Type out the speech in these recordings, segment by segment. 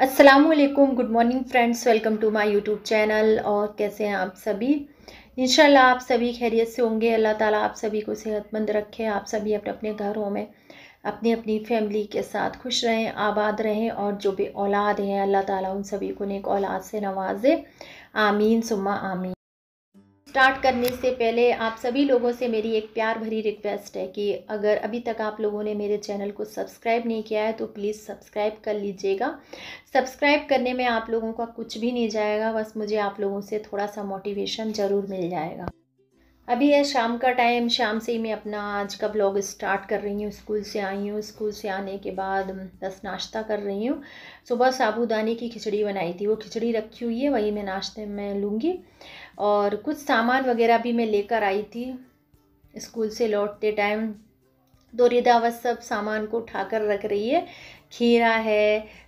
Aslam good morning friends welcome to my YouTube channel और कैसे हैं आप सभी शाला आप सभी खैरियत से होंगे अल्लाह ताला आप सभी को सेहतमंद रखे आप सभी अपने अपने घरों में अपनी अपनी फैमिली के साथ खुश रहें आबाद रहें और जो भी औलाद हैं अल्लाह ताला उन सभी को नेक औलाद से नवाजे आमीन सुमा आमीन स्टार्ट करने से पहले आप सभी लोगों से मेरी एक प्यार भरी रिक्वेस्ट है कि अगर अभी तक आप लोगों ने मेरे चैनल को सब्सक्राइब नहीं किया है तो प्लीज़ सब्सक्राइब कर लीजिएगा सब्सक्राइब करने में आप लोगों का कुछ भी नहीं जाएगा बस मुझे आप लोगों से थोड़ा सा मोटिवेशन ज़रूर मिल जाएगा अभी है शाम का टाइम शाम से ही मैं अपना आज का ब्लॉग स्टार्ट कर रही हूँ स्कूल से आई हूँ स्कूल से आने के बाद बस नाश्ता कर रही हूँ सुबह साबूदाने की खिचड़ी बनाई थी वो खिचड़ी रखी हुई है वही मैं नाश्ते में लूँगी और कुछ सामान वगैरह भी मैं लेकर आई थी स्कूल से लौटते टाइम तो रिदावत सब सामान को उठा कर रख रही है खीरा है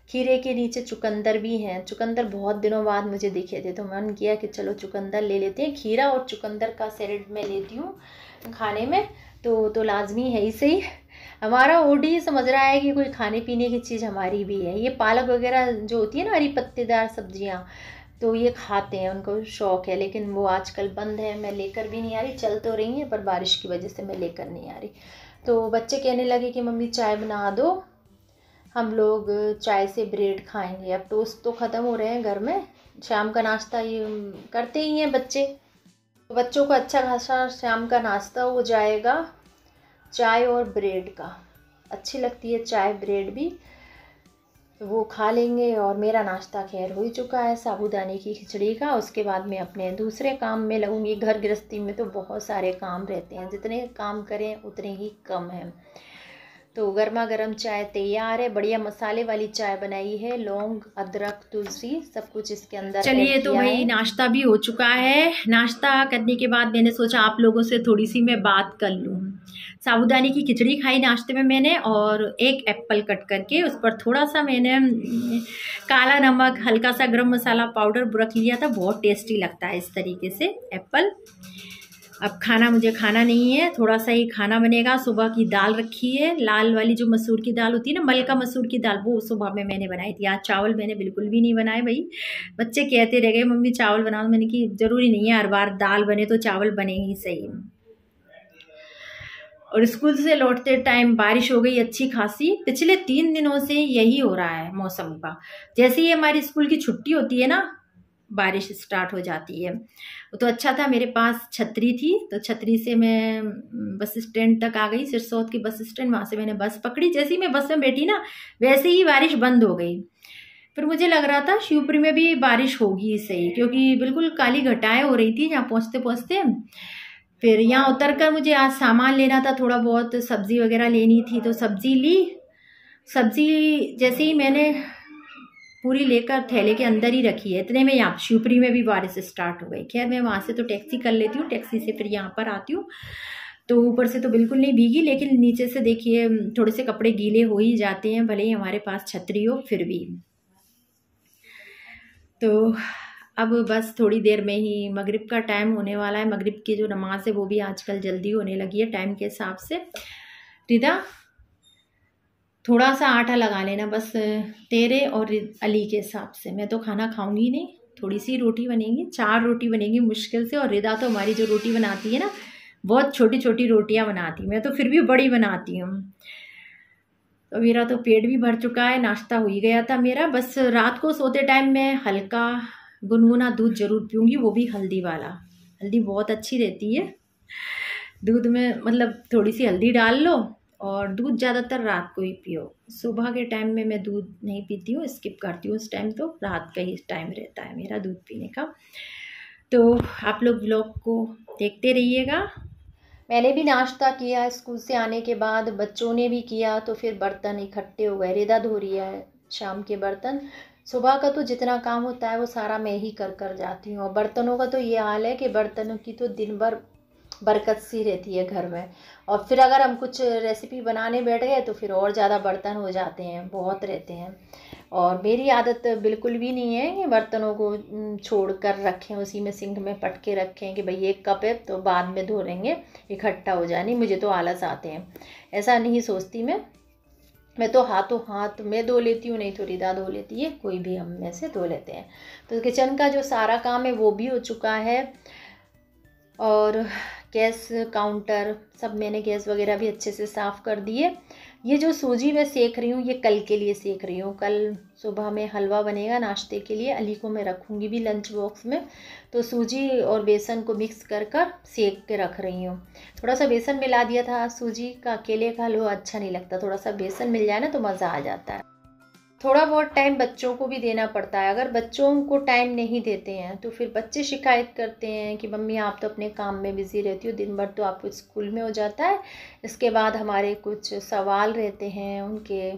खीरे के नीचे चुकंदर भी हैं चुकंदर बहुत दिनों बाद मुझे दिखे थे तो मन किया कि चलो चुकंदर ले लेते हैं खीरा और चुकंदर का सैलड मैं लेती हूँ खाने में तो तो लाजमी है ही सही हमारा ओडी समझ रहा है कि कोई खाने पीने की चीज़ हमारी भी है ये पालक वगैरह जो होती है ना हरी पत्तेदार सब्जियाँ तो ये खाते हैं उनको शौक है लेकिन वो आजकल बंद है मैं लेकर भी नहीं आ रही चल तो रही है पर बारिश की वजह से मैं लेकर नहीं आ रही तो बच्चे कहने लगे कि मम्मी चाय बना दो हम लोग चाय से ब्रेड खाएंगे अब टोस्ट तो, तो ख़त्म हो रहे हैं घर में शाम का नाश्ता ये करते ही हैं बच्चे तो बच्चों का अच्छा खासा शाम का नाश्ता हो जाएगा चाय और ब्रेड का अच्छी लगती है चाय ब्रेड भी तो वो खा लेंगे और मेरा नाश्ता खैर हो ही चुका है साबूदाने की खिचड़ी का उसके बाद मैं अपने दूसरे काम में लगूंगी घर गृहस्थी में तो बहुत सारे काम रहते हैं जितने काम करें उतने ही कम हैं तो गर्मा गर्म चाय तैयार है बढ़िया मसाले वाली चाय बनाई है लौंग अदरक तुलसी सब कुछ इसके अंदर चलिए तो भाई नाश्ता भी हो चुका है नाश्ता करने के बाद मैंने सोचा आप लोगों से थोड़ी सी मैं बात कर लूँ साबुदानी की खिचड़ी खाई नाश्ते में मैंने और एक एप्पल कट करके उस पर थोड़ा सा मैंने काला नमक हल्का सा गर्म मसाला पाउडर बुरख लिया था बहुत टेस्टी लगता है इस तरीके से एप्पल अब खाना मुझे खाना नहीं है थोड़ा सा ही खाना बनेगा सुबह की दाल रखी है लाल वाली जो मसूर की दाल होती है ना मलका मसूर की दाल वो सुबह में मैंने बनाई थी आज चावल मैंने बिल्कुल भी नहीं बनाए भाई बच्चे कहते रह गए मम्मी चावल बनाओ मैंने कि ज़रूरी नहीं है हर बार दाल बने तो चावल बने ही सही और स्कूल से लौटते टाइम बारिश हो गई अच्छी खासी पिछले तीन दिनों से यही हो रहा है मौसम का जैसे ही हमारी स्कूल की छुट्टी होती है ना बारिश स्टार्ट हो जाती है तो अच्छा था मेरे पास छतरी थी तो छतरी से मैं बस स्टैंड तक आ गई सिरसौत की बस स्टैंड वहाँ से मैंने बस पकड़ी जैसे ही मैं बस में बैठी ना वैसे ही बारिश बंद हो गई फिर मुझे लग रहा था शिवपुरी में भी बारिश होगी सही क्योंकि बिल्कुल काली घटाएँ हो रही थी यहाँ पहुँचते पहुँचते फिर यहाँ उतर कर मुझे आज सामान लेना था थोड़ा बहुत सब्ज़ी वगैरह लेनी थी तो सब्ज़ी ली सब्ज़ी जैसे ही मैंने पूरी लेकर थैले के अंदर ही रखी है इतने में यहाँ शिवपुरी में भी बारिश स्टार्ट हो गई खैर मैं वहाँ से तो टैक्सी कर लेती हूँ टैक्सी से फिर यहाँ पर आती हूँ तो ऊपर से तो बिल्कुल नहीं भीगी लेकिन नीचे से देखिए थोड़े से कपड़े गीले हो ही जाते हैं भले ही हमारे पास छतरी हो फिर भी तो अब बस थोड़ी देर में ही मगरिब का टाइम होने वाला है मगरिब की जो नमाज़ है वो भी आजकल जल्दी होने लगी है टाइम के हिसाब से रिदा थोड़ा सा आटा लगा लेना बस तेरे और अली के हिसाब से मैं तो खाना खाऊंगी नहीं थोड़ी सी रोटी बनेगी चार रोटी बनेगी मुश्किल से और रिदा तो हमारी जो रोटी बनाती है ना बहुत छोटी छोटी रोटियां बनाती मैं तो फिर भी बड़ी बनाती हूँ तो मेरा तो पेट भी भर चुका है नाश्ता हो ही गया था मेरा बस रात को सोते टाइम मैं हल्का गुनगुना दूध जरूर पीऊँगी वो भी हल्दी वाला हल्दी बहुत अच्छी रहती है दूध में मतलब थोड़ी सी हल्दी डाल लो और दूध ज़्यादातर रात को ही पियो सुबह के टाइम में मैं दूध नहीं पीती हूँ स्किप करती हूँ उस टाइम तो रात का ही टाइम रहता है मेरा दूध पीने का तो आप लोग ब्लॉग को देखते रहिएगा मैंने भी नाश्ता किया स्कूल से आने के बाद बच्चों ने भी किया तो फिर बर्तन इकट्ठे हो गए रेदा धो रही है शाम के बर्तन सुबह का तो जितना काम होता है वो सारा मैं ही कर कर जाती हूँ और बर्तनों का तो ये हाल है कि बर्तनों की तो दिन भर बरकत सी रहती है घर में और फिर अगर हम कुछ रेसिपी बनाने बैठ गए तो फिर और ज़्यादा बर्तन हो जाते हैं बहुत रहते हैं और मेरी आदत बिल्कुल भी नहीं है कि बर्तनों को छोड़ कर रखें उसी में सिंक में पट के रखें कि भाई एक कप है तो बाद में धो लेंगे इकट्ठा हो जाए नहीं मुझे तो आलस आते हैं ऐसा नहीं सोचती मैं मैं तो हाथों हाथ मैं धो लेती हूँ नहीं तो रिदा धो लेती है कोई भी हम में से धो लेते हैं तो किचन का जो सारा काम है वो भी हो चुका है और गैस काउंटर सब मैंने गैस वगैरह भी अच्छे से साफ़ कर दिए ये जो सूजी मैं सेक रही हूँ ये कल के लिए सेक रही हूँ कल सुबह में हलवा बनेगा नाश्ते के लिए अली को मैं रखूँगी भी लंच बॉक्स में तो सूजी और बेसन को मिक्स कर कर सेक के रख रही हूँ थोड़ा सा बेसन मिला दिया था सूजी का अकेले का हलवा अच्छा नहीं लगता थोड़ा सा बेसन मिल जाए ना तो मज़ा आ जाता है थोड़ा बहुत टाइम बच्चों को भी देना पड़ता है अगर बच्चों को टाइम नहीं देते हैं तो फिर बच्चे शिकायत करते हैं कि मम्मी आप तो अपने काम में बिज़ी रहती हो दिन भर तो आपको स्कूल में हो जाता है इसके बाद हमारे कुछ सवाल रहते हैं उनके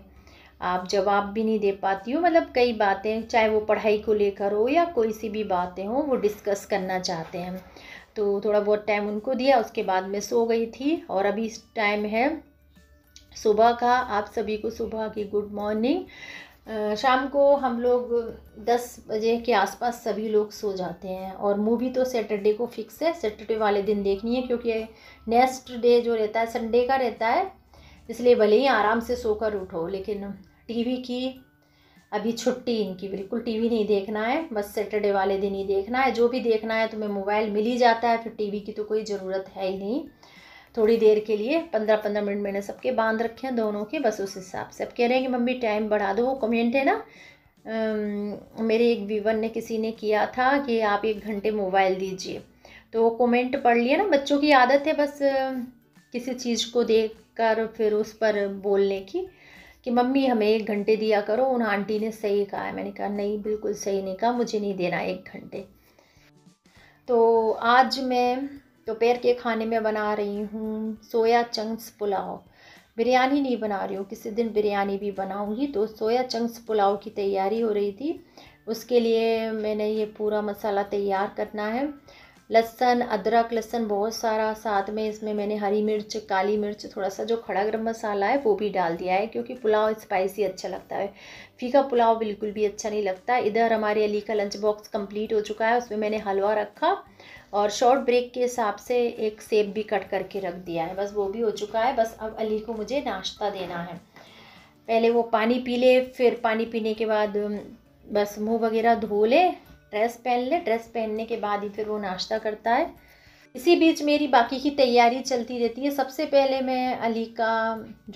आप जवाब भी नहीं दे पाती हो मतलब कई बातें चाहे वो पढ़ाई को लेकर हो या कोई सी भी बातें हों वो डिस्कस करना चाहते हैं तो थोड़ा बहुत टाइम उनको दिया उसके बाद मैं सो गई थी और अभी टाइम है सुबह का आप सभी को सुबह की गुड मॉर्निंग शाम को हम लोग दस बजे के आसपास सभी लोग सो जाते हैं और मूवी तो सैटरडे को फिक्स है सैटरडे वाले दिन देखनी है क्योंकि नेक्स्ट डे जो रहता है संडे का रहता है इसलिए भले ही आराम से सोकर उठो लेकिन टीवी की अभी छुट्टी इनकी बिल्कुल टीवी नहीं देखना है बस सैटरडे वाले दिन ही देखना है जो भी देखना है तुम्हें मोबाइल मिल ही जाता है फिर टीवी की तो कोई ज़रूरत है ही नहीं थोड़ी देर के लिए पंद्रह पंद्रह मिनट मैंने सबके बांध रखे हैं दोनों के बस उस हिसाब से अब कह रहे हैं कि मम्मी टाइम बढ़ा दो वो कमेंट है ना आ, मेरे एक व्यूवर ने किसी ने किया था कि आप एक घंटे मोबाइल दीजिए तो वो कमेंट पढ़ लिया ना बच्चों की आदत है बस किसी चीज़ को देख कर फिर उस पर बोलने की कि मम्मी हमें एक घंटे दिया करो उन आंटी ने सही कहा है मैंने कहा नहीं बिल्कुल सही नहीं कहा मुझे नहीं देना एक घंटे तो आज मैं दोपहर के खाने में बना रही हूँ सोया चंक्स पुलाव बिरयानी नहीं बना रही हूँ किसी दिन बिरयानी भी बनाऊँगी तो सोया चंक्स पुलाव की तैयारी हो रही थी उसके लिए मैंने ये पूरा मसाला तैयार करना है लहसन अदरक लहसन बहुत सारा साथ में इसमें मैंने हरी मिर्च काली मिर्च थोड़ा सा जो खड़ा गर्म मसाला है वो भी डाल दिया है क्योंकि पुलाव स्पाइसी अच्छा लगता है फीका पुलाव बिल्कुल भी अच्छा नहीं लगता इधर हमारे अली का लंच बॉक्स कंप्लीट हो चुका है उसमें मैंने हलवा रखा और शॉर्ट ब्रेक के हिसाब से एक सेब भी कट करके रख दिया है बस वो भी हो चुका है बस अब अली को मुझे नाश्ता देना है पहले वो पानी पी ले फिर पानी पीने के बाद बस मुँह वगैरह धो ले ड्रेस पहन ले ड्रेस पहनने के बाद ही फिर वो नाश्ता करता है इसी बीच मेरी बाकी की तैयारी चलती रहती है सबसे पहले मैं अली का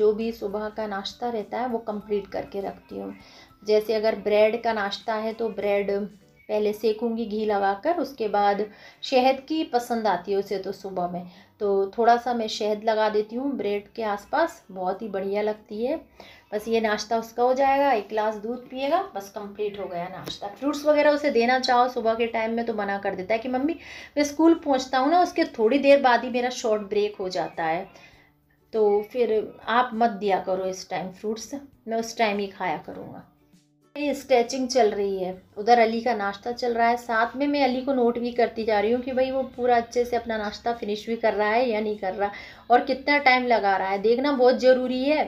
जो भी सुबह का नाश्ता रहता है वो कंप्लीट करके रखती हूँ जैसे अगर ब्रेड का नाश्ता है तो ब्रेड पहले सेकूँगी घी लगाकर उसके बाद शहद की पसंद आती है उसे तो सुबह में तो थोड़ा सा मैं शहद लगा देती हूँ ब्रेड के आसपास बहुत ही बढ़िया लगती है बस ये नाश्ता उसका हो जाएगा एक गिलास दूध पिएगा बस कंप्लीट हो गया नाश्ता फ्रूट्स वगैरह उसे देना चाहो सुबह के टाइम में तो मना कर देता है कि मम्मी मैं स्कूल पहुँचता हूँ ना उसके थोड़ी देर बाद ही मेरा शॉर्ट ब्रेक हो जाता है तो फिर आप मत दिया करो इस टाइम फ्रूट्स मैं उस टाइम ही खाया करूँगा स्ट्रेचिंग चल रही है उधर अली का नाश्ता चल रहा है साथ में मैं अली को नोट भी करती जा रही हूँ कि भाई वो पूरा अच्छे से अपना नाश्ता फिनिश भी कर रहा है या नहीं कर रहा और कितना टाइम लगा रहा है देखना बहुत ज़रूरी है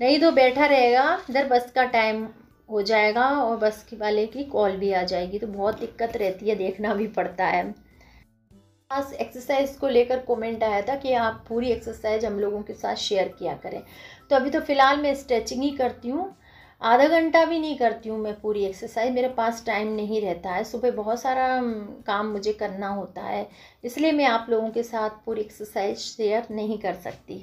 नहीं तो बैठा रहेगा इधर बस का टाइम हो जाएगा और बस के वाले की कॉल भी आ जाएगी तो बहुत दिक्कत रहती है देखना भी पड़ता है आज एक्सरसाइज को लेकर कमेंट आया था कि आप पूरी एक्सरसाइज हम लोगों के साथ शेयर किया करें तो अभी तो फ़िलहाल मैं स्ट्रेचिंग ही करती हूँ आधा घंटा भी नहीं करती हूँ मैं पूरी एक्सरसाइज मेरे पास टाइम नहीं रहता है सुबह बहुत सारा काम मुझे करना होता है इसलिए मैं आप लोगों के साथ पूरी एक्सरसाइज शेयर नहीं कर सकती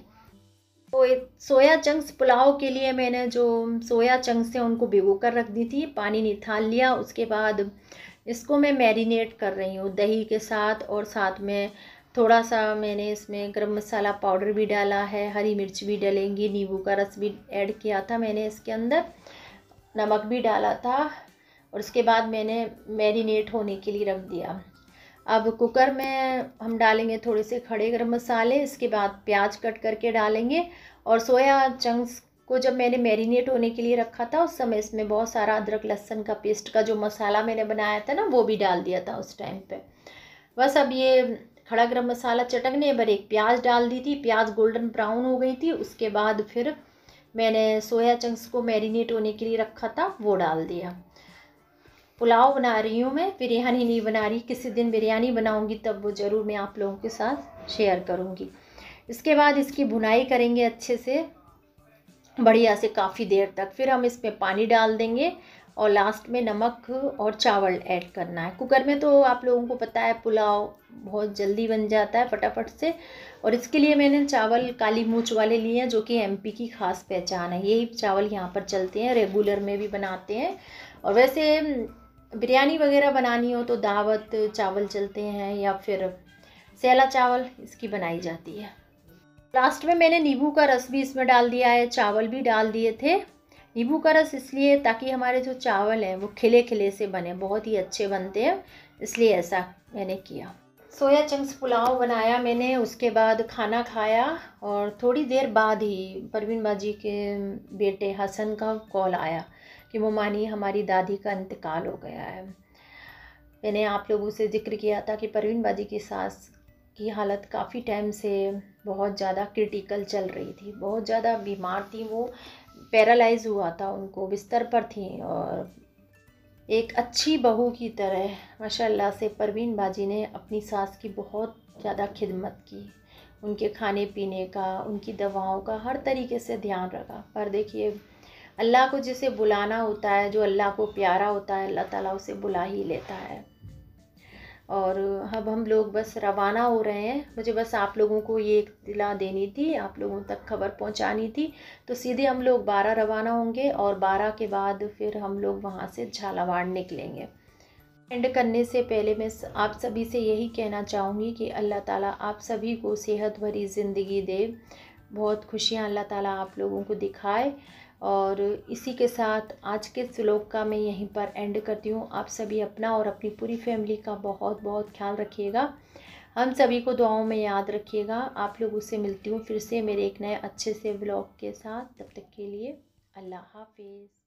तो सोया चंक्स पुलाव के लिए मैंने जो सोया चंक्स हैं उनको भिगो कर रख दी थी पानी निथाल लिया उसके बाद इसको मैं मैरिनेट कर रही हूँ दही के साथ और साथ में थोड़ा सा मैंने इसमें गरम मसाला पाउडर भी डाला है हरी मिर्च भी डलेंगी नींबू का रस भी ऐड किया था मैंने इसके अंदर नमक भी डाला था और उसके बाद मैंने मैरिनेट होने के लिए रख दिया अब कुकर में हम डालेंगे थोड़े से खड़े गर्म मसाले इसके बाद प्याज कट करके डालेंगे और सोया चंक्स को जब मैंने मैरिनेट होने के लिए रखा था उस समय इसमें बहुत सारा अदरक लहसन का पेस्ट का जो मसाला मैंने बनाया था ना वो भी डाल दिया था उस टाइम पे बस अब ये खड़ा गर्म मसाला चटकने पर एक प्याज डाल दी थी प्याज गोल्डन ब्राउन हो गई थी उसके बाद फिर मैंने सोया चंक्स को मैरिनेट होने के लिए रखा था वो डाल दिया पुलाव बना रही हूँ मैं बिरयानी नहीं बना रही किसी दिन बिरयानी बनाऊँगी तब वो ज़रूर मैं आप लोगों के साथ शेयर करूँगी इसके बाद इसकी बुनाई करेंगे अच्छे से बढ़िया से काफ़ी देर तक फिर हम इसमें पानी डाल देंगे और लास्ट में नमक और चावल ऐड करना है कुकर में तो आप लोगों को पता है पुलाव बहुत जल्दी बन जाता है फटाफट से और इसके लिए मैंने चावल काली मूछ वाले लिए हैं जो कि एमपी की खास पहचान है यही चावल यहाँ पर चलते हैं रेगुलर में भी बनाते हैं और वैसे बिरयानी वगैरह बनानी हो तो दावत चावल चलते हैं या फिर सैला चावल इसकी बनाई जाती है लास्ट में मैंने नींबू का रस भी इसमें डाल दिया है चावल भी डाल दिए थे नींबू का रस इसलिए ताकि हमारे जो चावल हैं वो खिले खिले से बने बहुत ही अच्छे बनते हैं इसलिए ऐसा मैंने किया सोया चंक्स पुलाव बनाया मैंने उसके बाद खाना खाया और थोड़ी देर बाद ही परवीन बाजी के बेटे हसन का कॉल आया कि मोमानी हमारी दादी का इंतकाल हो गया है मैंने आप लोगों से जिक्र किया था कि परवीन बाजी की सास की हालत काफ़ी टाइम से बहुत ज़्यादा क्रिटिकल चल रही थी बहुत ज़्यादा बीमार थी वो पैरालाइज हुआ था उनको बिस्तर पर थी और एक अच्छी बहू की तरह माशाल्लाह से परवीन बाजी ने अपनी सास की बहुत ज़्यादा खिदमत की उनके खाने पीने का उनकी दवाओं का हर तरीके से ध्यान रखा पर देखिए अल्लाह को जिसे बुलाना होता है जो अल्लाह को प्यारा होता है अल्लाह ताला उसे बुला ही लेता है और अब हम लोग बस रवाना हो रहे हैं मुझे बस आप लोगों को ये इतला देनी थी आप लोगों तक खबर पहुंचानी थी तो सीधे हम लोग बारह रवाना होंगे और बारह के बाद फिर हम लोग वहाँ से झालावाड़ निकलेंगे एंड करने से पहले मैं आप सभी से यही कहना चाहूँगी कि अल्लाह ताला आप सभी को सेहत भरी ज़िंदगी दे बहुत खुशियाँ अल्लाह ताला आप लोगों को दिखाए और इसी के साथ आज के श्लोक का मैं यहीं पर एंड करती हूँ आप सभी अपना और अपनी पूरी फैमिली का बहुत बहुत ख्याल रखिएगा हम सभी को दुआओं में याद रखिएगा आप लोगों से मिलती हूँ फिर से मेरे एक नए अच्छे से ब्लॉग के साथ तब तक के लिए अल्लाह हाफिज़